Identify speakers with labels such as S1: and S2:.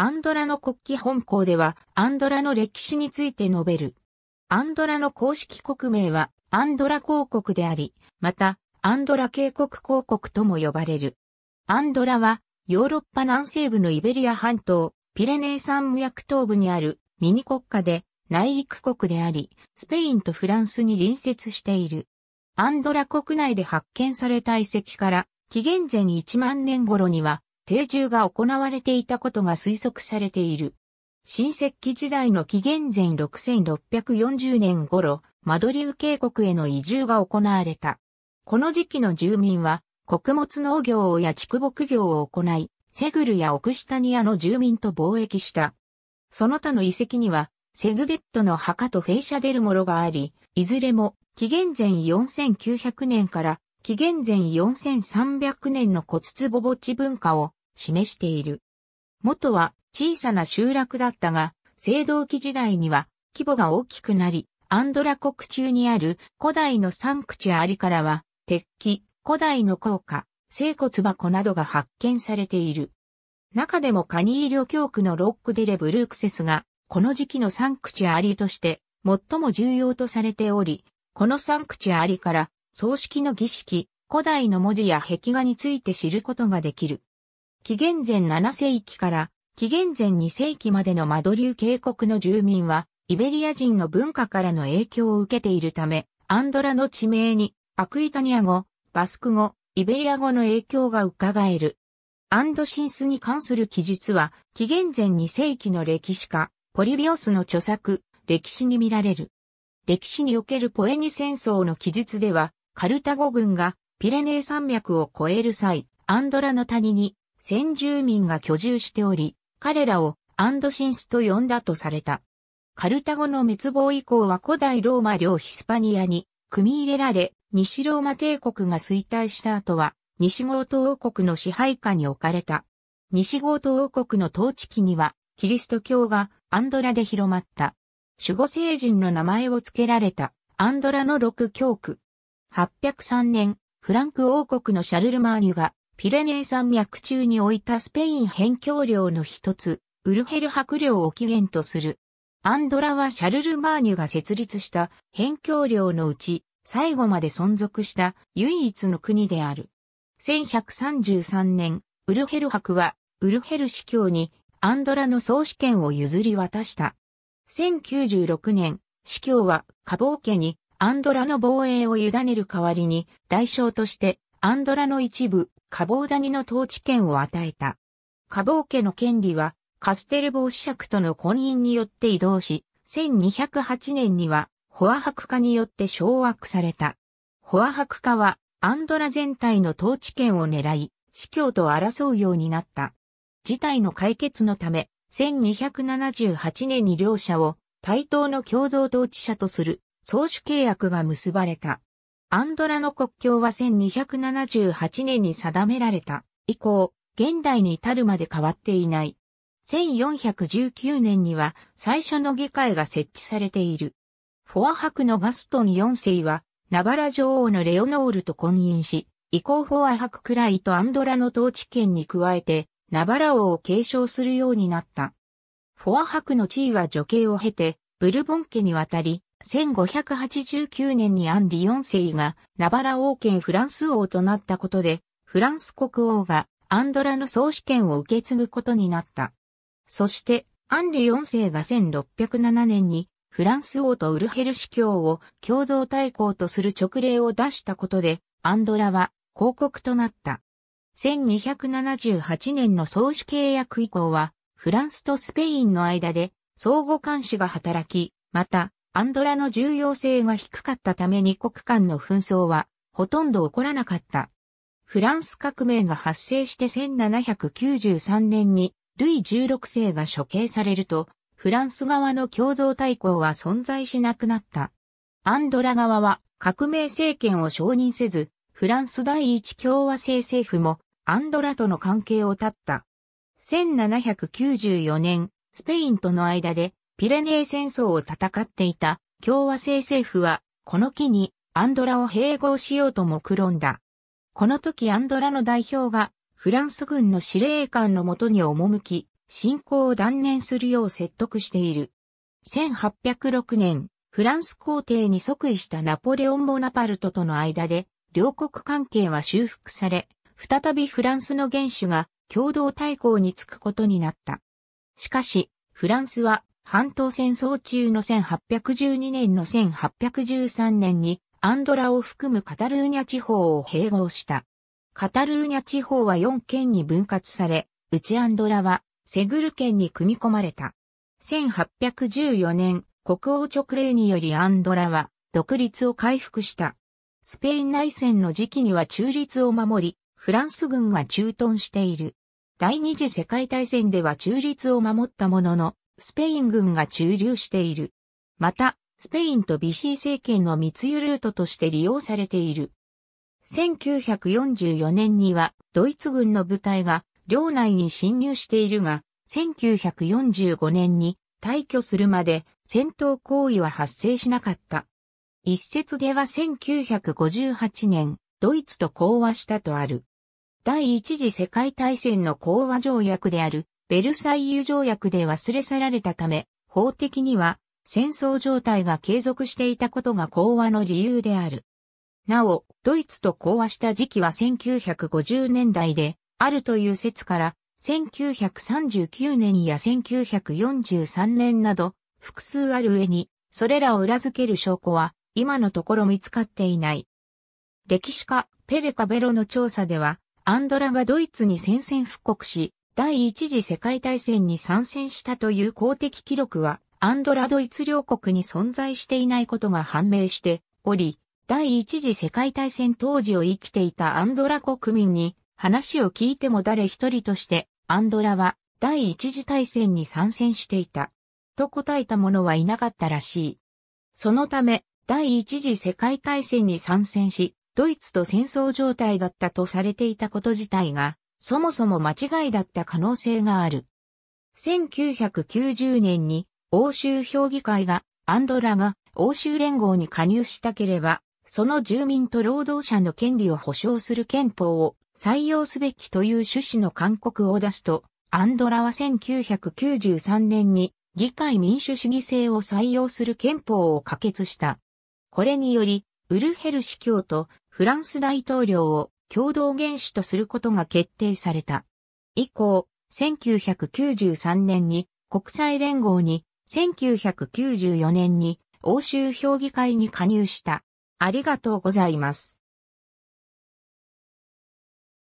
S1: アンドラの国旗本校では、アンドラの歴史について述べる。アンドラの公式国名は、アンドラ公国であり、また、アンドラ渓谷公国とも呼ばれる。アンドラは、ヨーロッパ南西部のイベリア半島、ピレネー山脈東部にあるミニ国家で内陸国であり、スペインとフランスに隣接している。アンドラ国内で発見された遺跡から、紀元前1万年頃には、定住が行われていたことが推測されている。新石器時代の紀元前6640年頃、マドリウ渓谷への移住が行われた。この時期の住民は、穀物農業や畜牧業を行い、セグルやオクシタニアの住民と貿易した。その他の遺跡には、セグゲットの墓とフェイシャデルモロがあり、いずれも紀元前4900年から紀元前4300年の骨壺墓地文化を示している。元は小さな集落だったが、青銅器時代には規模が大きくなり、アンドラ国中にある古代のサンクチュアリからは、鉄器、古代の硬貨、聖骨箱などが発見されている。中でもカニー領教区のロックデレブルークセスが、この時期のサンクチュアリとして、最も重要とされており、このサンクチュアリから、葬式の儀式、古代の文字や壁画について知ることができる。紀元前7世紀から紀元前2世紀までのマドリュー渓谷の住民は、イベリア人の文化からの影響を受けているため、アンドラの地名に、アクイタニア語、バスク語、イベリア語の影響が伺える。アンドシンスに関する記述は、紀元前2世紀の歴史家、ポリビオスの著作、歴史に見られる。歴史におけるポエニ戦争の記述では、カルタゴ軍がピレネー山脈を越える際、アンドラの谷に先住民が居住しており、彼らをアンドシンスと呼んだとされた。カルタゴの滅亡以降は古代ローマ領ヒスパニアに組み入れられ、西ローマ帝国が衰退した後は、西ゴート王国の支配下に置かれた。西ゴート王国の統治期には、キリスト教がアンドラで広まった。守護聖人の名前を付けられた、アンドラの六教区。803年、フランク王国のシャルルマーニュがピレネー山脈中に置いたスペイン辺境領の一つ、ウルヘル白領を起源とする。アンドラはシャルル・マーニュが設立した辺境領のうち、最後まで存続した唯一の国である。1133年、ウルヘル博は、ウルヘル司教にアンドラの総主権を譲り渡した。1096年、司教はカボー家にアンドラの防衛を委ねる代わりに、代償としてアンドラの一部カボーダニの統治権を与えた。カボー家の権利は、カステルボー子爵との婚姻によって移動し、1208年には、ホア博化によって掌握された。ホア博化は、アンドラ全体の統治権を狙い、司教と争うようになった。事態の解決のため、1278年に両者を対等の共同統治者とする、総主契約が結ばれた。アンドラの国境は1278年に定められた以降、現代に至るまで変わっていない。1419年には最初の議会が設置されている。フォア博のガストン4世は、ナバラ女王のレオノールと婚姻し、以降フォア博くらいとアンドラの統治権に加えて、ナバラ王を継承するようになった。フォア博の地位は女系を経て、ブルボン家に渡り、1589年にアンリ4世がナバラ王権フランス王となったことで、フランス国王がアンドラの総主権を受け継ぐことになった。そして、アンリ4世が1607年にフランス王とウルヘル司教を共同対抗とする勅令を出したことで、アンドラは広告となった。1278年の総主契約以降は、フランスとスペインの間で相互監視が働き、また、アンドラの重要性が低かったために国間の紛争はほとんど起こらなかった。フランス革命が発生して1793年にルイ16世が処刑されると、フランス側の共同対抗は存在しなくなった。アンドラ側は革命政権を承認せず、フランス第一共和制政府もアンドラとの関係を断った。1794年、スペインとの間でピレネー戦争を戦っていた共和制政府は、この機にアンドラを併合しようとく論んだ。この時アンドラの代表がフランス軍の司令官のもとに赴き、侵攻を断念するよう説得している。1806年、フランス皇帝に即位したナポレオン・ボナパルトとの間で、両国関係は修復され、再びフランスの元首が共同対抗につくことになった。しかし、フランスは半島戦争中の1812年の1813年にアンドラを含むカタルーニャ地方を併合した。カタルーニャ地方は4県に分割され、うちアンドラはセグル県に組み込まれた。1814年、国王直令によりアンドラは独立を回復した。スペイン内戦の時期には中立を守り、フランス軍が駐屯している。第二次世界大戦では中立を守ったものの、スペイン軍が駐留している。また、スペインとビシー政権の密輸ルートとして利用されている。1944年にはドイツ軍の部隊が領内に侵入しているが、1945年に退去するまで戦闘行為は発生しなかった。一説では1958年、ドイツと講和したとある。第一次世界大戦の講和条約であるベルサイユ条約で忘れ去られたため、法的には戦争状態が継続していたことが講和の理由である。なお、ドイツと講和した時期は1950年代で、あるという説から、1939年や1943年など、複数ある上に、それらを裏付ける証拠は、今のところ見つかっていない。歴史家、ペレカベロの調査では、アンドラがドイツに宣戦布告し、第一次世界大戦に参戦したという公的記録は、アンドラドイツ両国に存在していないことが判明しており、第一次世界大戦当時を生きていたアンドラ国民に話を聞いても誰一人としてアンドラは第一次大戦に参戦していた。と答えた者はいなかったらしい。そのため、第一次世界大戦に参戦し、ドイツと戦争状態だったとされていたこと自体がそもそも間違いだった可能性がある。1990年に欧州評議会がアンドラが欧州連合に加入したければ、その住民と労働者の権利を保障する憲法を採用すべきという趣旨の勧告を出すと、アンドラは1993年に議会民主主義制を採用する憲法を可決した。これにより、ウルヘル司教とフランス大統領を共同原種とすることが決定された。以降、1993年に国際連合に、1994年に欧州評議会に加入した。ありがとうございます。